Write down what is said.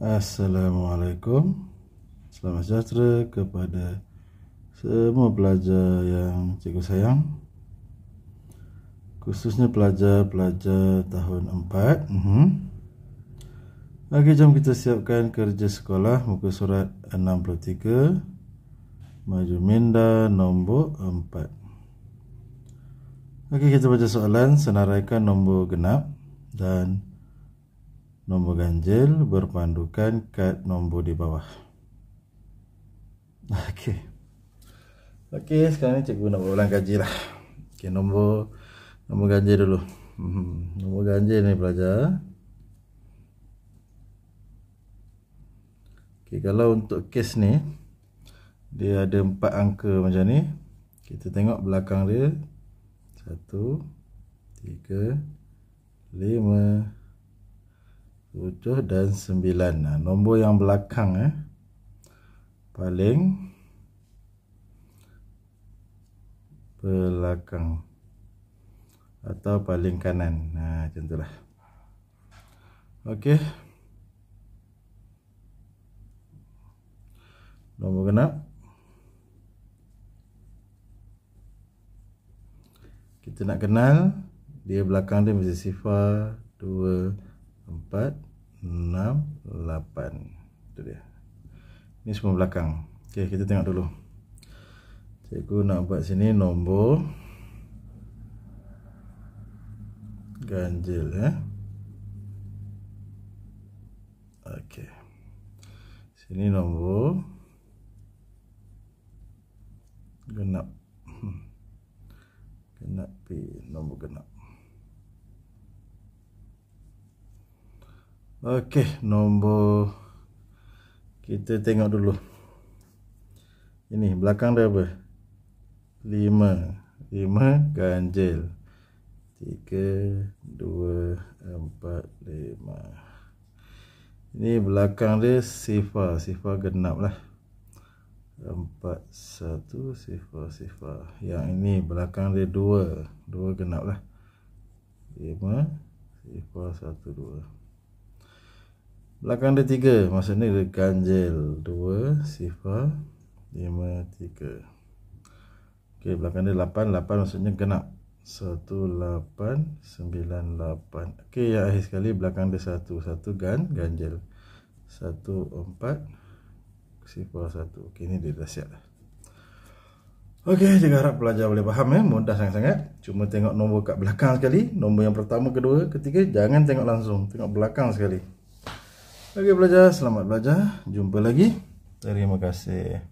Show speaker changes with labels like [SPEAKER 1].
[SPEAKER 1] Assalamualaikum Selamat sejahtera kepada semua pelajar yang cikgu sayang Khususnya pelajar-pelajar tahun 4 uh-huh. Ok, jom kita siapkan kerja sekolah muka surat 63 Maju Minda nombor 4 Okey, kita baca soalan Senaraikan nombor genap dan nombor ganjil berpandukan kad nombor di bawah. Okey. Okey, sekarang ni cikgu nak ulang kaji lah. Okey, nombor nombor ganjil dulu. Hmm, nombor ganjil ni pelajar. Okey, kalau untuk kes ni dia ada empat angka macam ni. Kita tengok belakang dia. Satu, tiga, lima, tujuh dan sembilan. Nah, nombor yang belakang eh. Paling belakang atau paling kanan. Nah, macam itulah. Okey. Nombor genap. Kita nak kenal dia belakang dia mesti sifar 2 4 6, 8 Itu dia Ini semua belakang Okey, kita tengok dulu Cikgu nak buat sini nombor Ganjil eh Okey Sini nombor Genap hmm. Genap P Nombor genap Okey, nombor kita tengok dulu. Ini belakang dia apa? 5. 5 ganjil. 3 2 4 5. Ini belakang dia sifar, sifar genap lah. 4 1 sifar sifar. Yang ini belakang dia 2, 2 genap lah. 5 sifar 1 2. Belakang dia tiga Maksudnya dia ganjil Dua sifar Lima tiga Okey belakang dia lapan Lapan maksudnya genap Satu lapan Sembilan lapan Okey yang akhir sekali belakang dia satu Satu gan ganjil Satu empat Sifar satu Okey ni dia dah siap lah Okey, jika harap pelajar boleh faham ya. Mudah sangat-sangat. Cuma tengok nombor kat belakang sekali. Nombor yang pertama, kedua, ketiga. Jangan tengok langsung. Tengok belakang sekali. Okey pelajar, selamat belajar. Jumpa lagi. Terima kasih.